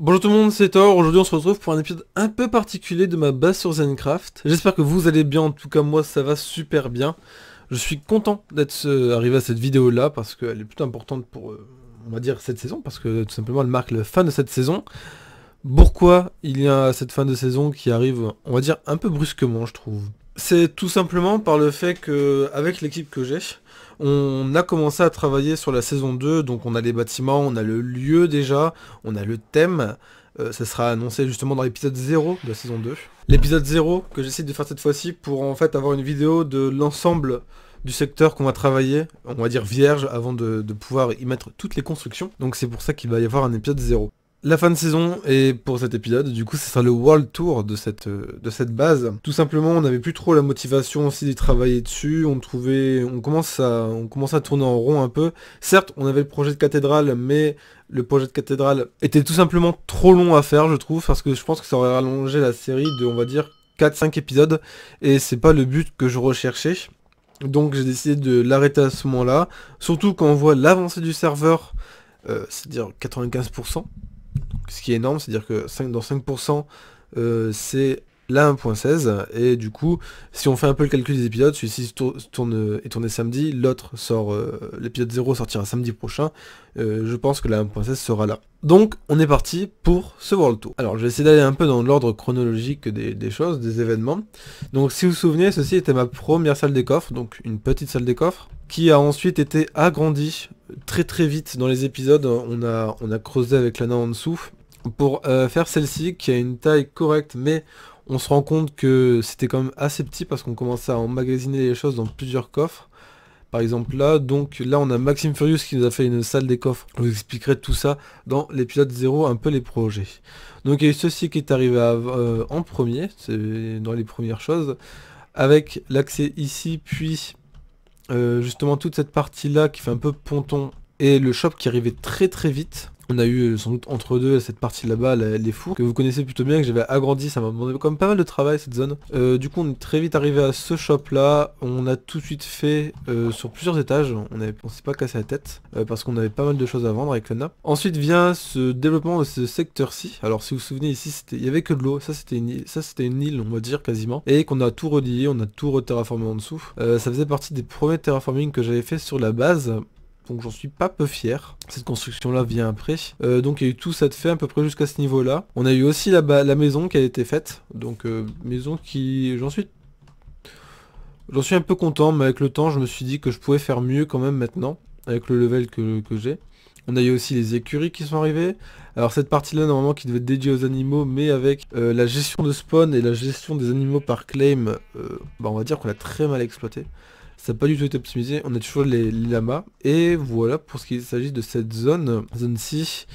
Bonjour tout le monde, c'est Thor, aujourd'hui on se retrouve pour un épisode un peu particulier de ma base sur Zencraft. J'espère que vous allez bien, en tout cas moi ça va super bien. Je suis content d'être arrivé à cette vidéo là parce qu'elle est plutôt importante pour, euh, on va dire, cette saison, parce que tout simplement elle marque la fin de cette saison. Pourquoi il y a cette fin de saison qui arrive, on va dire, un peu brusquement je trouve c'est tout simplement par le fait que, avec l'équipe que j'ai, on a commencé à travailler sur la saison 2, donc on a les bâtiments, on a le lieu déjà, on a le thème. ça euh, sera annoncé justement dans l'épisode 0 de la saison 2. L'épisode 0 que j'essaie de faire cette fois-ci pour en fait avoir une vidéo de l'ensemble du secteur qu'on va travailler, on va dire vierge, avant de, de pouvoir y mettre toutes les constructions. Donc c'est pour ça qu'il va y avoir un épisode 0 la fin de saison et pour cet épisode, du coup, ce sera le world tour de cette, de cette base. Tout simplement, on n'avait plus trop la motivation aussi de travailler dessus. On trouvait, on commence à, on commence à tourner en rond un peu. Certes, on avait le projet de cathédrale, mais le projet de cathédrale était tout simplement trop long à faire, je trouve, parce que je pense que ça aurait rallongé la série de, on va dire, 4-5 épisodes et c'est pas le but que je recherchais. Donc j'ai décidé de l'arrêter à ce moment-là. Surtout quand on voit l'avancée du serveur, euh, c'est-à-dire 95% ce qui est énorme, c'est-à-dire que dans 5%, euh, c'est la 1.16, et du coup, si on fait un peu le calcul des épisodes, celui-ci tourne, euh, est tourné samedi, l'autre sort, euh, l'épisode 0 sortira samedi prochain, je pense que la 1.16 sera là. Donc, on est parti pour ce World Tour. Alors, je vais essayer d'aller un peu dans l'ordre chronologique des, choses, des événements. Donc, si vous vous souvenez, ceci était ma première salle des coffres, donc une petite salle des coffres, qui a ensuite été agrandie très très vite dans les épisodes. On a, on a creusé avec Lana en dessous, pour euh, faire celle-ci qui a une taille correcte mais on se rend compte que c'était quand même assez petit parce qu'on commençait à emmagasiner les choses dans plusieurs coffres par exemple là. Donc là, on a Maxime Furious qui nous a fait une salle des coffres. Je vous expliquerai tout ça dans l'épisode 0, un peu les projets. Donc il y a eu ceci qui est arrivé euh, en premier, c'est dans les premières choses, avec l'accès ici, puis euh, justement toute cette partie là qui fait un peu ponton, et le shop qui arrivait très très vite. On a eu euh, sans doute entre deux cette partie là-bas, les fours, que vous connaissez plutôt bien, que j'avais agrandi, ça m'a demandé quand même pas mal de travail cette zone. Euh, du coup on est très vite arrivé à ce shop là, on a tout de suite fait euh, sur plusieurs étages, on, s'est pas cassé la tête, parce qu'on avait pas mal de choses à vendre avec le Ensuite vient ce développement de ce secteur-ci, alors si vous vous souvenez ici il y avait que de l'eau, ça c'était une, une île on va dire quasiment, et qu'on a tout relié, on a tout re-terraformé en dessous. ça faisait partie des premiers terraforming que j'avais fait sur la base, donc j'en suis pas peu fier. Cette construction-là vient après. Euh, donc il y a eu tout ça de fait à peu près jusqu'à ce niveau-là. On a eu aussi la, la, maison qui a été faite, donc euh, maison qui, j'en suis J'en suis un peu content, mais avec le temps, je me suis dit que je pouvais faire mieux quand même maintenant, avec le level que, j'ai. On a eu aussi les écuries qui sont arrivées. Alors cette partie-là, normalement, qui devait être dédiée aux animaux, mais avec euh, la gestion de spawn et la gestion des animaux par claim, bah, on va dire qu'on l'a très mal exploité ça n'a pas du tout été optimisé, on a toujours les, lamas. Et voilà pour ce qu'il s'agit de cette zone, zone-ci,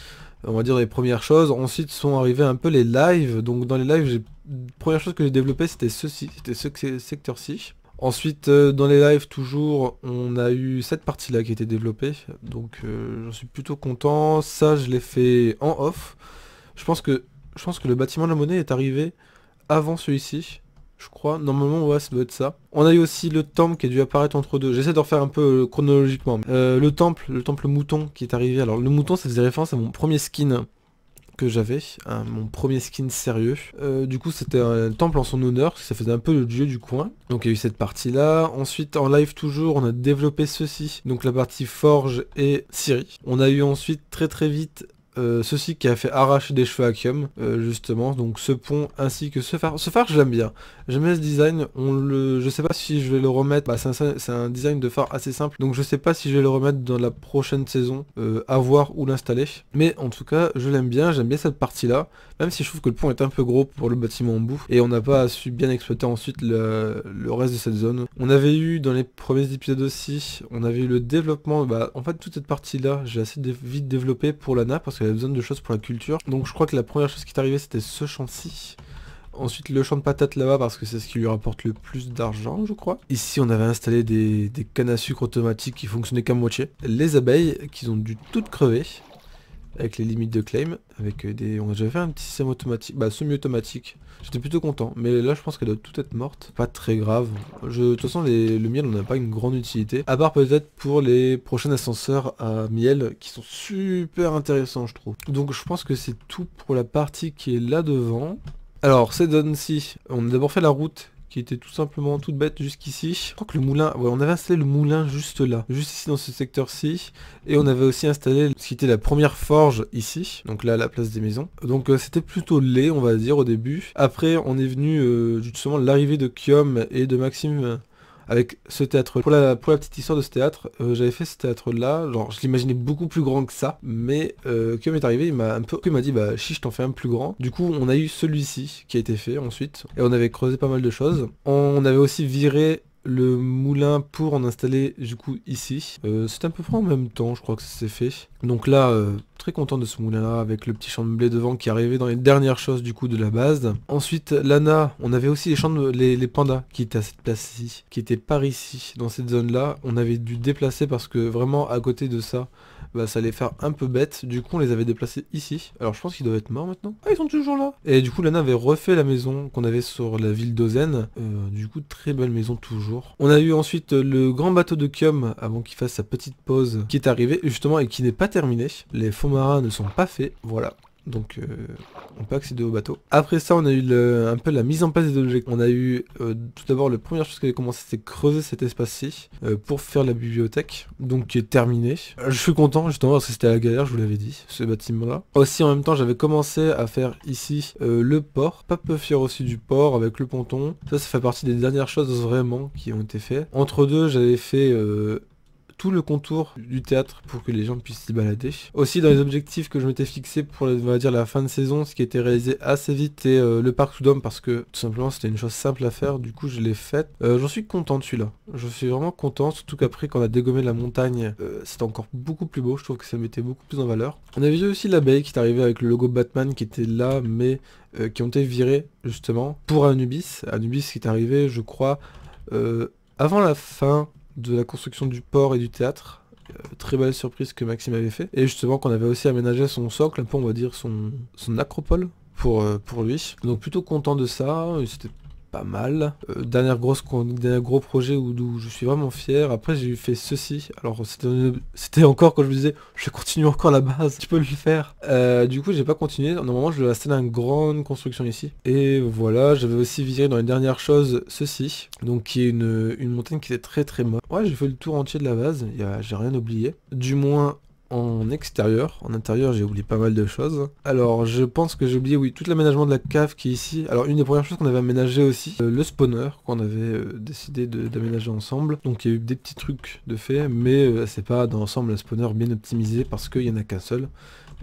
on va dire les premières choses. Ensuite sont arrivés un peu les lives, donc dans les lives, première chose que j'ai développé c'était ceci, c'était ce secteur-ci. Ensuite, euh, dans les lives, toujours, on a eu cette partie-là qui était développée. Donc, euh, j'en suis plutôt content. Ça, je l'ai fait en off. Je pense que, je pense que le bâtiment de la monnaie est arrivé avant celui-ci je crois. Normalement, ouais, ça doit être ça. On a eu aussi le temple qui a dû apparaître entre deux. J'essaie de refaire un peu euh, chronologiquement. Euh, le temple, le temple mouton qui est arrivé. Alors, le mouton, ça faisait référence à mon premier skin que j'avais, mon premier skin sérieux. Euh, du coup, c'était un temple en son honneur, ça faisait un peu le dieu du coin. Donc il y a eu cette partie-là. Ensuite, en live toujours, on a développé ceci, donc la partie forge et Siri. On a eu ensuite très très vite euh, ceci qui a fait arracher des cheveux à euh, justement, donc ce pont ainsi que ce phare. Ce phare, j'aime bien. J'aime bien ce design, on le... je sais pas si je vais le remettre, bah, c'est un, design de phare assez simple, donc je sais pas si je vais le remettre dans la prochaine saison, euh, à voir où l'installer. Mais en tout cas, je l'aime bien, j'aime bien cette partie-là, même si je trouve que le pont est un peu gros pour le bâtiment en bout, et on n'a pas su bien exploiter ensuite le, reste de cette zone. On avait eu dans les premiers épisodes aussi, on avait eu le développement, bah, en fait toute cette partie-là, j'ai assez vite développé pour l'ANA parce que besoin de choses pour la culture. Donc je crois que la première chose qui est arrivée c'était ce champ-ci. Ensuite le champ de patates là-bas parce que c'est ce qui lui rapporte le plus d'argent je crois. Ici on avait installé des, cannes à sucre automatiques qui fonctionnaient qu'à moitié. Les abeilles qui ont dû toutes crever avec les limites de claim, avec euh, des... On a déjà fait un petit système automatique, bah semi-automatique. J'étais plutôt content, mais là je pense qu'elle doit tout être morte. Pas très grave. De toute façon, le miel, on n'a pas une grande utilité. À part peut-être pour les prochains ascenseurs à miel, qui sont super intéressants, je trouve. Donc je pense que c'est tout pour la partie qui est là devant. Alors, c'est donne-ci, on a d'abord fait la route qui était tout simplement toute bête jusqu'ici. Je crois que le moulin, ouais, on avait installé le moulin juste là, juste ici dans ce secteur-ci. Et on avait aussi installé ce qui était la première forge ici, donc là à la place des maisons. Donc euh, c'était plutôt laid, on va dire, au début. Après, on est venu euh, justement l'arrivée de Kiom et de Maxime avec ce théâtre. Pour la, pour la petite histoire de ce théâtre, euh, j'avais fait ce théâtre-là, genre je l'imaginais beaucoup plus grand que ça, mais euh, que m'est arrivé, il m'a un peu, il m'a dit bah je t'en fais un plus grand. Du coup, on a eu celui-ci qui a été fait ensuite, et on avait creusé pas mal de choses. On avait aussi viré le moulin pour en installer du coup ici. Euh, c'est à peu près en même temps je crois que ça s'est fait. Donc là, euh, très content de ce moulin là avec le petit champ de blé devant qui arrivait dans les dernières choses du coup de la base. Ensuite Lana, on avait aussi les champs de, les, pandas qui étaient à cette place ci qui étaient par ici, dans cette zone là. On avait dû déplacer parce que vraiment à côté de ça, bah, ça allait faire un peu bête. Du coup, on les avait déplacés ici. Alors, je pense qu'ils doivent être morts maintenant. Ah, ils sont toujours là Et du coup, Lana avait refait la maison qu'on avait sur la ville d'Ozen. Euh, du coup, très belle maison toujours. On a eu ensuite le grand bateau de Kium, avant qu'il fasse sa petite pause, qui est arrivé, justement, et qui n'est pas terminé. Les fonds marins ne sont pas faits. Voilà. Donc euh, on peut accéder au bateau. Après ça, on a eu un peu la mise en place des objets. On a eu euh, tout d'abord, la première chose que j'ai commencé, c'était creuser cet espace-ci euh, pour faire la bibliothèque, donc qui est terminée. Je suis content justement parce que c'était la galère, je vous l'avais dit, ce bâtiment-là. Aussi en même temps, j'avais commencé à faire ici le port, pas peu fier aussi du port avec le ponton. Ça, ça fait partie des dernières choses vraiment qui ont été faites. Entre deux, j'avais fait tout le contour du théâtre pour que les gens puissent s'y balader. Aussi dans les objectifs que je m'étais fixé pour on va dire, la fin de saison, ce qui était réalisé assez vite, c'est euh, le parc Soudhomme parce que tout simplement c'était une chose simple à faire, du coup je l'ai faite. Euh, j'en suis content de celui-là. Je suis vraiment content, surtout qu'après quand on a dégommé la montagne, euh, c'était encore beaucoup plus beau, je trouve que ça mettait beaucoup plus en valeur. On avait vu aussi l'abeille qui est arrivée avec le logo Batman qui était là, mais qui ont été virés justement pour Anubis. Anubis qui est arrivé je crois avant la fin de la construction du port et du théâtre. Euh, très belle surprise que Maxime avait fait. Et justement qu'on avait aussi aménagé son socle, un peu on va dire son, son acropole pour, euh, pour lui. Donc plutôt content de ça, pas mal. Euh, dernière grosse, dernier gros projet où, d'où je suis vraiment fier. Après j'ai fait ceci. Alors c'était encore quand je me disais je continue encore la base, tu peux le faire. Euh, du coup j'ai pas continué. Normalement je vais installer une grande construction ici. Et voilà, j'avais aussi viré dans une dernière chose ceci. Donc qui est une, montagne qui était très très moche. Ouais j'ai fait le tour entier de la base, j'ai rien oublié. Du moins en extérieur. En intérieur, j'ai oublié pas mal de choses. Alors, je pense que j'ai oublié, oui, tout l'aménagement de la cave qui est ici. Alors, une des premières choses qu'on avait aménagé aussi, euh, le spawner qu'on avait euh, décidé d'aménager ensemble. Donc, il y a eu des petits trucs de fait, mais euh, c'est pas dans l'ensemble un spawner bien optimisé parce qu'il y en a qu'un seul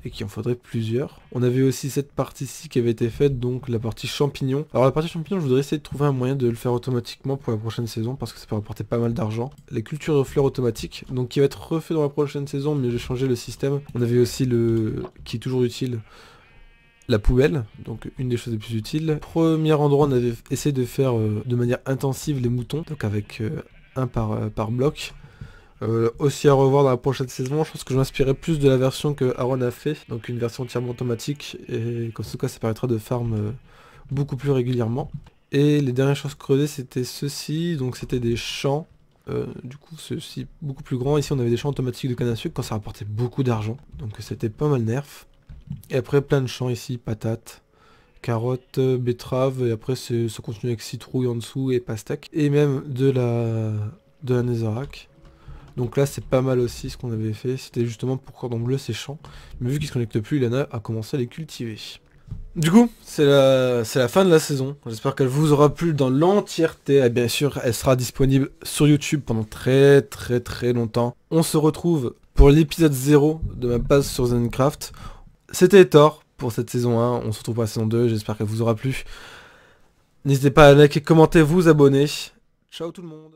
et qu'il en faudrait plusieurs. On avait aussi cette partie-ci qui avait été faite, donc la partie champignon. Alors la partie champignon, je voudrais essayer de trouver un moyen de le faire automatiquement pour la prochaine saison, parce que ça peut rapporter pas mal d'argent. Les cultures de fleurs automatiques, donc qui va être refait dans la prochaine saison, mais j'ai changé le système. On avait aussi le... qui est toujours utile, la poubelle, donc une des choses les plus utiles. Premier endroit, on avait essayé de faire euh, de manière intensive les moutons, donc avec euh, un par, euh, par bloc. Euh, aussi à revoir dans la prochaine saison. Je pense que je m'inspirais plus de la version que Aaron a fait, donc une version entièrement automatique, et comme cas ça permettra de farm euh, beaucoup plus régulièrement. Et les dernières choses creusées, c'était ceci, donc c'était des champs. Euh, du coup, ceci beaucoup plus grand. Ici, on avait des champs automatiques de canne à sucre quand ça rapportait beaucoup d'argent, donc c'était pas mal nerf. Et après, plein de champs ici, patates, carottes, betteraves, et après, ça continue avec citrouille en dessous et pastèque, et même de la de la netherrack. Donc là c'est pas mal aussi ce qu'on avait fait, c'était justement pour cordon bleu ses champs. Mais vu qu'il se connecte plus, Ilana a commencé à les cultiver. Du coup, c'est la, la fin de la saison. J'espère qu'elle vous aura plu dans l'entièreté. Et bien sûr, elle sera disponible sur YouTube pendant très très très longtemps. On se retrouve pour l'épisode 0 de ma base sur Zencraft. C'était Thor pour cette saison 1. On se retrouve pour la saison 2. J'espère qu'elle vous aura plu. N'hésitez pas à liker, commenter, vous abonner. Ciao tout le monde